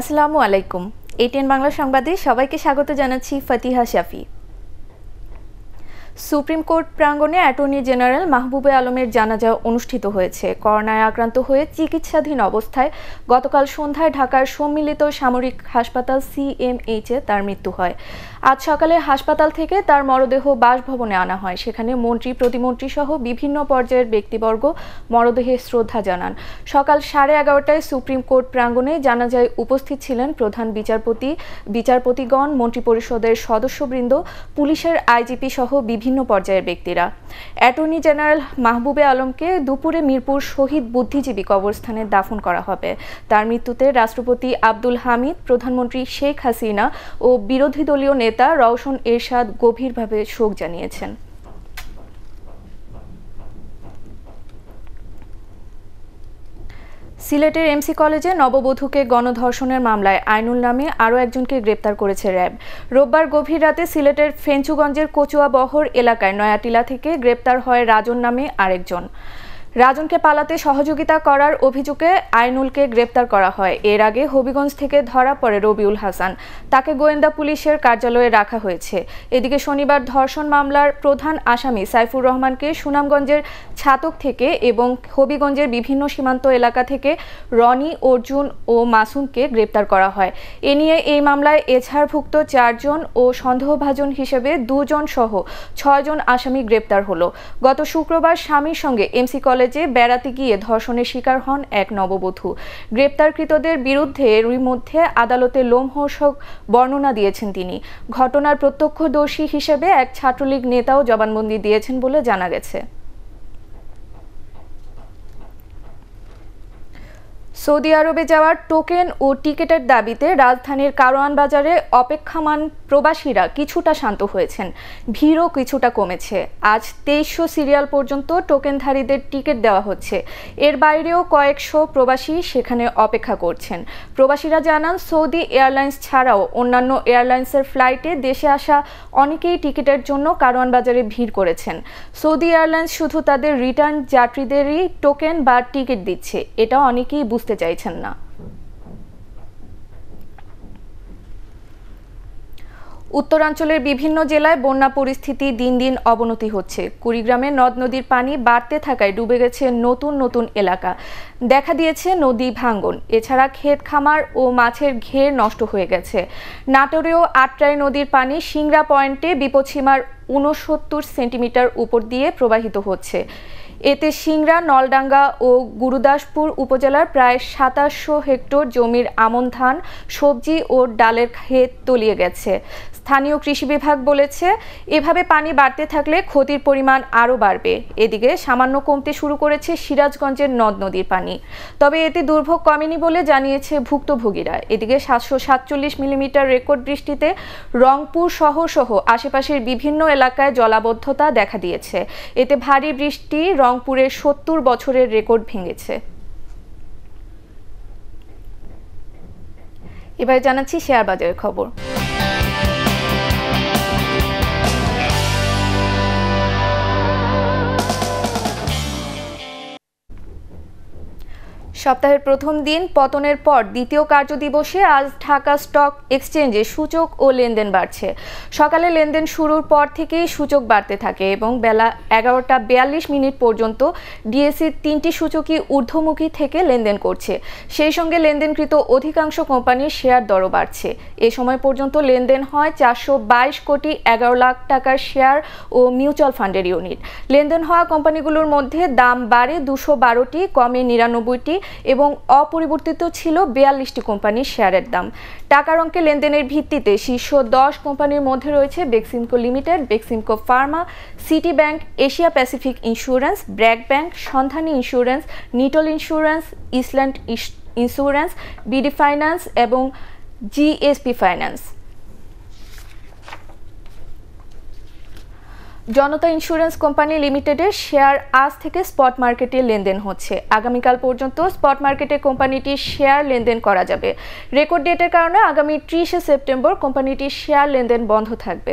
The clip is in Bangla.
আসসালামু আলাইকুম এটিএন বাংলা সংবাদে সবাইকে স্বাগত জানাচ্ছি ফতিহা শাফি সুপ্রিম কোর্ট প্রাঙ্গণে অ্যাটর্নি জেনারেল মাহবুবে আলমের জানাজা অনুষ্ঠিত হয়েছে করোনায় আক্রান্ত হয়ে চিকিৎসাধীন অবস্থায় গতকাল সন্ধ্যায় ঢাকার সম্মিলিত সামরিক হাসপাতাল সিএমএইচে তার মৃত্যু হয় আজ সকালে হাসপাতাল থেকে তার মরদেহ বাসভবনে আনা হয় সেখানে মন্ত্রী প্রতিমন্ত্রী সহ বিভিন্ন পর্যায়ের ব্যক্তিবর্গ মরদেহে শ্রদ্ধা জানান সকাল সাড়ে এগারোটায় সুপ্রিম কোর্ট প্রাঙ্গণে জানাজায় উপস্থিত ছিলেন প্রধান বিচারপতি বিচারপতিগণ মন্ত্রিপরিষদের সদস্যবৃন্দ পুলিশের আইজিপি সহ বিভিন্ন বিভিন্ন পর্যায়ের ব্যক্তিরা অ্যাটর্নি জেনারেল মাহবুবে আলমকে দুপুরে মিরপুর শহীদ বুদ্ধিজীবী কবরস্থানে দাফন করা হবে তার মৃত্যুতে রাষ্ট্রপতি আব্দুল হামিদ প্রধানমন্ত্রী শেখ হাসিনা ও বিরোধী দলীয় নেতা রওশন এরশাদ গভীরভাবে শোক জানিয়েছেন সিলেটের এমসি কলেজে নববধূকে গণধর্ষণের মামলায় আইনুল নামে আরও একজনকে গ্রেপ্তার করেছে র্যাব রোববার গভীর রাতে সিলেটের ফেঞ্চুগঞ্জের কচুয়াবহর এলাকায় নয়াটিলা থেকে গ্রেপ্তার হয় রাজন নামে আরেকজন রাজনকে পালাতে সহযোগিতা করার অভিযোগে আইনুলকে গ্রেপ্তার করা হয় এর আগে হবিগঞ্জ থেকে ধরা পড়ে রবিউল হাসান তাকে গোয়েন্দা পুলিশের কার্যালয়ে রাখা হয়েছে এদিকে শনিবার ধর্ষণ মামলার প্রধান আসামি সাইফুর রহমানকে সুনামগঞ্জের ছাতক থেকে এবং হবিগঞ্জের বিভিন্ন সীমান্ত এলাকা থেকে রনি অর্জুন ও মাসুমকে গ্রেপ্তার করা হয় এ নিয়ে এই মামলায় এছাড়ভুক্ত চারজন ও সন্দেহভাজন হিসেবে দুজন সহ ছয়জন আসামি গ্রেপ্তার হলো গত শুক্রবার স্বামীর সঙ্গে এমসি কলেজ কলেজে বেড়াতে গিয়ে ধর্ষণের শিকার হন এক নববধূ গ্রেপ্তারকৃতদের বিরুদ্ধে এরই মধ্যে আদালতে লোমহর্ষক বর্ণনা দিয়েছেন তিনি ঘটনার প্রত্যক্ষদর্শী হিসেবে এক ছাত্রলীগ নেতাও জবানবন্দি দিয়েছেন বলে জানা গেছে সৌদি আরবে যাওয়ার টোকেন ও টিকেটের দাবিতে রাজধানীর কারোয়ান বাজারে অপেক্ষামান প্রবাসীরা কিছুটা শান্ত হয়েছেন ভিড়ও কিছুটা কমেছে আজ তেইশশো সিরিয়াল পর্যন্ত টোকেনধারীদের টিকিট দেওয়া হচ্ছে এর বাইরেও কয়েকশো প্রবাসী সেখানে অপেক্ষা করছেন প্রবাসীরা জানান সৌদি এয়ারলাইন্স ছাড়াও অন্যান্য এয়ারলাইন্সের ফ্লাইটে দেশে আসা অনেকেই টিকিটের জন্য কারোয়ান বাজারে ভিড় করেছেন সৌদি এয়ারলাইন্স শুধু তাদের রিটার্ন যাত্রীদেরই টোকেন বা টিকিট দিচ্ছে এটা অনেকেই বুঝতে বুঝতে চাইছেন না উত্তরাঞ্চলের বিভিন্ন জেলায় বন্যা পরিস্থিতি দিন দিন অবনতি হচ্ছে কুড়িগ্রামে নদ নদীর পানি বাড়তে থাকায় ডুবে গেছে নতুন নতুন এলাকা দেখা দিয়েছে নদী ভাঙ্গন এছাড়া ক্ষেত খামার ও মাছের ঘের নষ্ট হয়ে গেছে নাটোরেও আটরাই নদীর পানি সিংরা পয়েন্টে বিপদসীমার উনসত্তর সেন্টিমিটার উপর দিয়ে প্রবাহিত হচ্ছে এতে সিংড়া নলডাঙ্গা ও গুরুদাসপুর উপজেলার প্রায় সাতাশশো হেক্টর জমির আমন ধান সবজি ও ডালের ক্ষেত তলিয়ে গেছে স্থানীয় কৃষি বিভাগ বলেছে এভাবে পানি বাড়তে থাকলে ক্ষতির পরিমাণ আরও বাড়বে এদিকে সামান্য কমতে শুরু করেছে সিরাজগঞ্জের নদ নদীর পানি তবে এতে দুর্ভোগ কমেনি বলে জানিয়েছে ভুক্তভোগীরা এদিকে সাতশো সাতচল্লিশ মিলিমিটার রেকর্ড বৃষ্টিতে রংপুর সহ সহ আশেপাশের বিভিন্ন এলাকায় জলাবদ্ধতা দেখা দিয়েছে এতে ভারী বৃষ্টি রংপুরের সত্তর বছরের রেকর্ড ভেঙেছে এবার জানাচ্ছি শেয়ার বাজারের খবর সপ্তাহের প্রথম দিন পতনের পর দ্বিতীয় কার্য দিবসে আজ ঢাকা স্টক এক্সচেঞ্জে সূচক ও লেনদেন বাড়ছে সকালে লেনদেন শুরুর পর থেকেই সূচক বাড়তে থাকে এবং বেলা এগারোটা বিয়াল্লিশ মিনিট পর্যন্ত ডিএসসির তিনটি সূচকই ঊর্ধ্বমুখী থেকে লেনদেন করছে সেই সঙ্গে লেনদেনকৃত অধিকাংশ কোম্পানির শেয়ার দরও বাড়ছে এ সময় পর্যন্ত লেনদেন হয় চারশো কোটি এগারো লাখ টাকার শেয়ার ও মিউচুয়াল ফান্ডের ইউনিট লেনদেন হওয়া কোম্পানিগুলোর মধ্যে দাম বাড়ে দুশো বারোটি কমে নিরানব্বইটি এবং অপরিবর্তিত ছিল বিয়াল্লিশটি কোম্পানির শেয়ারের দাম টাকার অঙ্কে লেনদেনের ভিত্তিতে শীর্ষ দশ কোম্পানির মধ্যে রয়েছে Beximco limited Beximco pharma city bank Asia Pacific insurance BRAC bank Sandhani insurance Nitol insurance Eastland insurance BD finance এবং GSP finance Janata insurance company লিমিটেডের শেয়ার আজ থেকে স্পট মার্কেটে লেনদেন হচ্ছে আগামীকাল পর্যন্ত স্পট মার্কেটে কোম্পানিটির শেয়ার লেনদেন করা যাবে রেকর্ড ডেটের কারণে আগামী ত্রিশে সেপ্টেম্বর কোম্পানিটির শেয়ার লেনদেন বন্ধ থাকবে